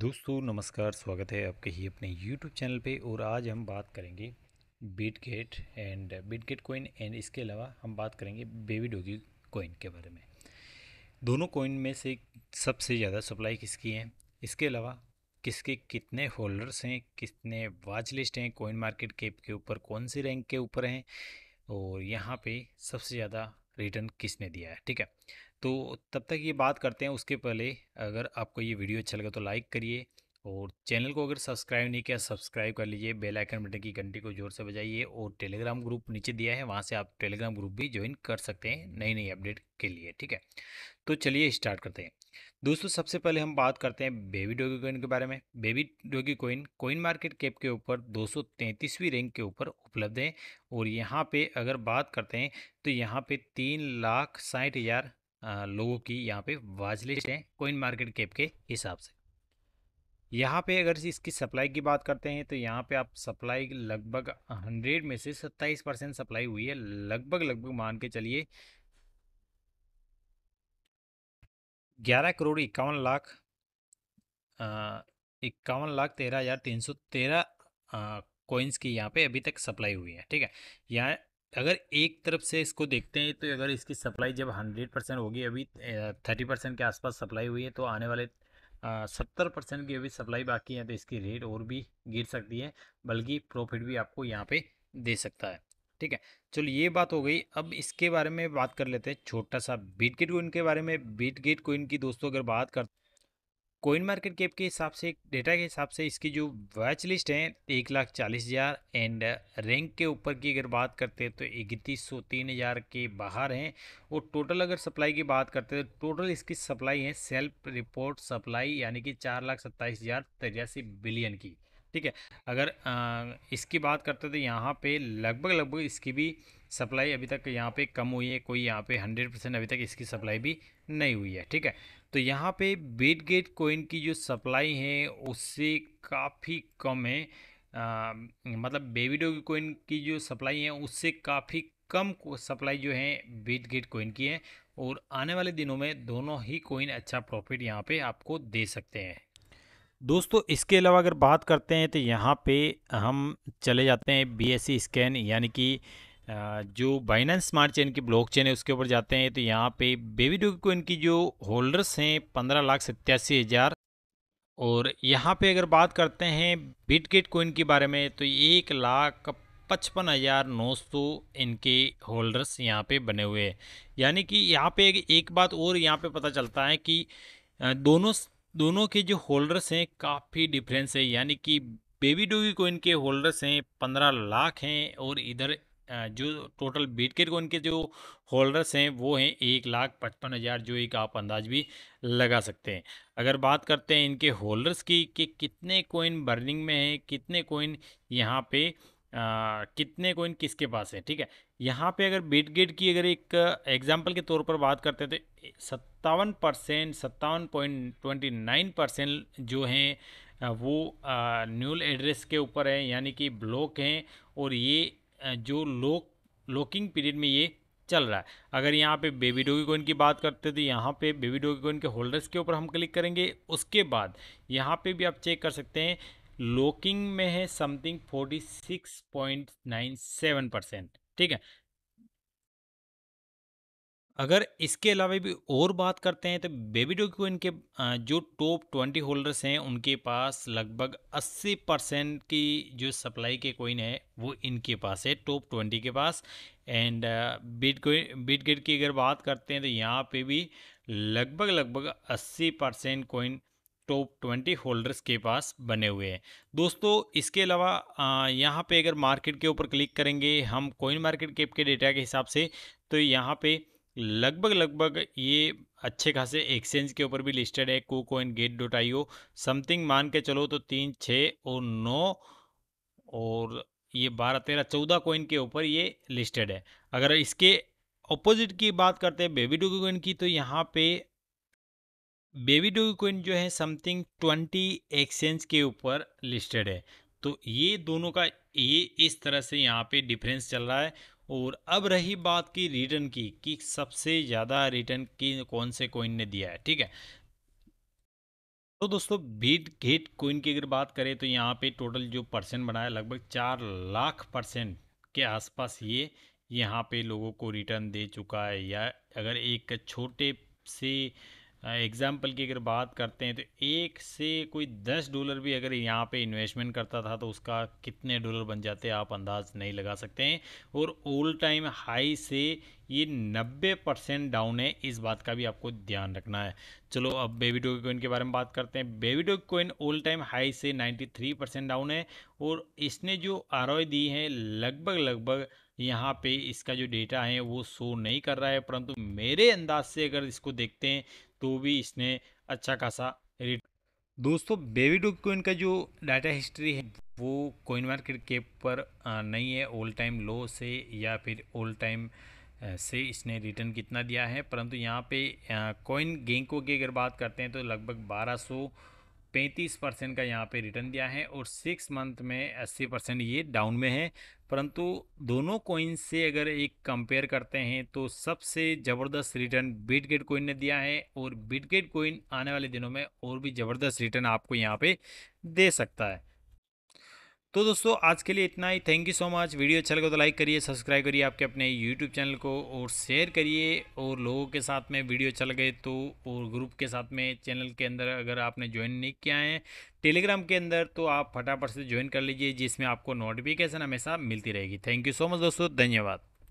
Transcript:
दोस्तों नमस्कार स्वागत है आपके ही अपने YouTube चैनल पे और आज हम बात करेंगे Bitget and Bitget coin and इसके अलावा हम बात करेंगे बेबी डोगी कोइन के बारे में दोनों कोइन में से सबसे ज़्यादा सप्लाई किसकी है इसके अलावा किसके कितने होल्डर्स हैं कितने वाच लिस्ट हैं कोइन मार्केट कैप के ऊपर कौन सी रैंक के ऊपर हैं और यहाँ पे सबसे ज़्यादा रिटर्न किसने दिया है ठीक है तो तब तक ये बात करते हैं उसके पहले अगर आपको ये वीडियो अच्छा लगा तो लाइक करिए और चैनल को अगर सब्सक्राइब नहीं किया सब्सक्राइब कर लीजिए बेल आइकन बटन की घंटी को जोर से बजाइए और टेलीग्राम ग्रुप नीचे दिया है वहाँ से आप टेलीग्राम ग्रुप भी ज्वाइन कर सकते हैं नई नई अपडेट के लिए ठीक है तो चलिए स्टार्ट करते हैं दोस्तों सबसे पहले हम बात करते हैं बेबी डोगी कोइन के बारे में baby doge coin coin market cap के ऊपर 233वीं रैंक के ऊपर उपलब्ध है और यहाँ पे अगर बात करते हैं तो यहाँ पे तीन लाख साठ हज़ार लोगों की यहाँ पे वाजलिस्ट लिस्ट है कोइन मार्केट कैप के हिसाब से यहाँ पे अगर इसकी सप्लाई की बात करते हैं तो यहाँ पे आप सप्लाई लगभग हंड्रेड में से सत्ताईस परसेंट सप्लाई हुई है लगभग लगभग मान के चलिए ग्यारह करोड़ इक्यावन लाख इक्यावन लाख तेरह हज़ार तीन सौ तेरह कोइंस की यहाँ पे अभी तक सप्लाई हुई है ठीक है यहाँ अगर एक तरफ से इसको देखते हैं तो अगर इसकी सप्लाई जब हंड्रेड परसेंट होगी अभी थर्टी परसेंट के आसपास सप्लाई हुई है तो आने वाले सत्तर परसेंट की अभी सप्लाई बाकी है तो इसकी रेट और भी गिर सकती है बल्कि प्रॉफिट भी आपको यहाँ पे दे सकता है ठीक है चलो ये बात हो गई अब इसके बारे में बात कर लेते हैं छोटा सा बीट गेट कोइन के बारे में बीट गेट कोइन की दोस्तों अगर बात करते कोइन मार्केट कैप के हिसाब से डेटा के हिसाब से इसकी जो वैच लिस्ट है एक लाख चालीस हज़ार एंड रैंक के ऊपर की अगर बात करते हैं तो इकतीस सौ तीन हज़ार के बाहर हैं और टोटल अगर सप्लाई की बात करते हैं तो टोटल इसकी सप्लाई है सेल्फ रिपोर्ट सप्लाई यानी कि चार लाख सत्ताईस हज़ार तिरासी बिलियन की ठीक है अगर आ, इसकी बात करते तो यहाँ पे लगभग लगभग इसकी भी सप्लाई अभी तक यहाँ पे कम हुई है कोई यहाँ पे हंड्रेड परसेंट अभी तक इसकी सप्लाई भी नहीं हुई है ठीक है तो यहाँ पे बीट गेट कोइन की जो सप्लाई है उससे काफ़ी कम है आ, मतलब बेबीडो कोइन की जो सप्लाई है उससे काफ़ी कम सप्लाई जो है बीट गेट कोइन की है और आने वाले दिनों में दोनों ही कोइन अच्छा प्रॉफिट यहाँ पे आपको दे सकते हैं दोस्तों इसके अलावा अगर बात करते हैं तो यहाँ पे हम चले जाते हैं सी स्कैन यानी कि जो बाइनेंस स्मार्ट चेन की ब्लॉकचेन है उसके ऊपर जाते हैं तो यहाँ पे बेबी डू को इनकी जो होल्डर्स हैं पंद्रह लाख सत्यासी हज़ार और यहाँ पे अगर बात करते हैं बिटगेट कोइन के बारे में तो एक लाख पचपन हज़ार नौ सौ इनके होल्डर्स यहाँ पे बने हुए हैं यानी कि यहाँ पे एक बात और यहाँ पे पता चलता है कि दोनों दोनों के जो होल्डर्स हैं काफ़ी डिफरेंस है यानी कि बेबी डोगी को इनके होल्डर्स हैं पंद्रह लाख हैं और इधर जो टोटल बीटकेट को इनके जो होल्डर्स हैं वो हैं एक लाख पचपन हज़ार जो एक आप अंदाज भी लगा सकते हैं अगर बात करते हैं इनके होल्डर्स की कि कितने कोइन बर्निंग में हैं कितने कोइन यहाँ पे आ, कितने कोइन किसके पास है ठीक है यहाँ पे अगर बिट गेट की अगर एक एग्जाम्पल के तौर पर बात करते हैं तो सत्तावन परसेंट सत्तावन पॉइंट ट्वेंटी नाइन परसेंट जो हैं वो न्यूल एड्रेस के ऊपर है यानी कि ब्लॉक हैं और ये जो लोक लॉकिंग पीरियड में ये चल रहा है अगर यहाँ पे बेबी डोगी कोइन की बात करते हैं तो यहाँ पे बेबी डोगी कोइन के होल्डर्स के ऊपर हम क्लिक करेंगे उसके बाद यहाँ पे भी आप चेक कर सकते हैं लोकिंग में है something forty six point nine seven percent ठीक है अगर इसके अलावा भी और बात करते हैं तो बेबी को इनके जो टॉप ट्वेंटी होल्डर्स हैं उनके पास लगभग अस्सी परसेंट की जो सप्लाई के कोइन है वो इनके पास है टॉप ट्वेंटी के पास एंड बीट बीट गेट की अगर बात करते हैं तो यहाँ पे भी लगभग लगभग अस्सी percent coin top twenty holders के पास बने हुए हैं दोस्तों इसके अलावा यहाँ पे अगर मार्केट के ऊपर क्लिक करेंगे हम कोइन मार्केट कैप के डेटा के हिसाब से तो यहाँ पे लगभग लगभग ये अच्छे खासे एक्सचेंज के ऊपर भी लिस्टेड है को coin gate dot I O something मान के चलो तो तीन छः और नौ और ये बारह तेरह चौदह कोइन के ऊपर ये लिस्टेड है अगर इसके अपोजिट की बात करते हैं बेबी डू कोइन की तो यहाँ पे बेबी डोगी कोइन जो है समथिंग ट्वेंटी एक्सचेंज के ऊपर लिस्टेड है तो ये दोनों का ये इस तरह से यहाँ पे डिफरेंस चल रहा है और अब रही बात की रिटर्न की कि सबसे ज़्यादा रिटर्न की कौन से कोइन ने दिया है ठीक है तो दोस्तों बीट गेट कोइन की अगर बात करें तो यहाँ पे टोटल जो परसेंट बनाया लगभग चार लाख परसेंट के आसपास ये यहाँ पे लोगों को रिटर्न दे चुका है या अगर एक छोटे से एग्ज़ाम्पल हाँ, की अगर बात करते हैं तो एक से कोई दस डॉलर भी अगर यहाँ पे इन्वेस्टमेंट करता था तो उसका कितने डॉलर बन जाते आप अंदाज नहीं लगा सकते हैं और ओल्ड टाइम हाई से ये नब्बे परसेंट डाउन है इस बात का भी आपको ध्यान रखना है चलो अब बेबी डोग कोइन के बारे में बात करते हैं baby doge coin old time high से नाइन्टी थ्री परसेंट डाउन है और इसने जो आर दी है लगभग लगभग यहाँ पे इसका जो डेटा है वो शो नहीं कर रहा है परंतु मेरे अंदाज से अगर इसको देखते हैं तो भी इसने अच्छा खासा दोस्तों बेबी डॉग कोइन का जो डाटा हिस्ट्री है वो कोइन मार्केट कैप पर नहीं है ऑल टाइम लो से या फिर ऑल टाइम से इसने रिटर्न कितना दिया है परंतु यहाँ पे कोइन गेंको की अगर बात करते हैं तो लगभग 1200 पैंतीस परसेंट का यहाँ पे रिटर्न दिया है और सिक्स मंथ में अस्सी परसेंट ये डाउन में है परंतु दोनों कोइन से अगर एक कंपेयर करते हैं तो सबसे ज़बरदस्त रिटर्न बिटगेट कोइन ने दिया है और बिटगेट कोइन आने वाले दिनों में और भी ज़बरदस्त रिटर्न आपको यहाँ पे दे सकता है तो दोस्तों आज के लिए इतना ही thank you so much video अच्छा लगे तो लाइक करिए सब्सक्राइब करिए आपके अपने यूट्यूब चैनल को और शेयर करिए और लोगों के साथ में वीडियो अच्छा लगे तो और ग्रुप के साथ में चैनल के अंदर अगर आपने ज्वाइन नहीं किया है टेलीग्राम के अंदर तो आप फटाफट से ज्वाइन कर लीजिए जिसमें आपको नोटिफिकेशन हमेशा मिलती रहेगी थैंक यू सो मच दोस्तों धन्यवाद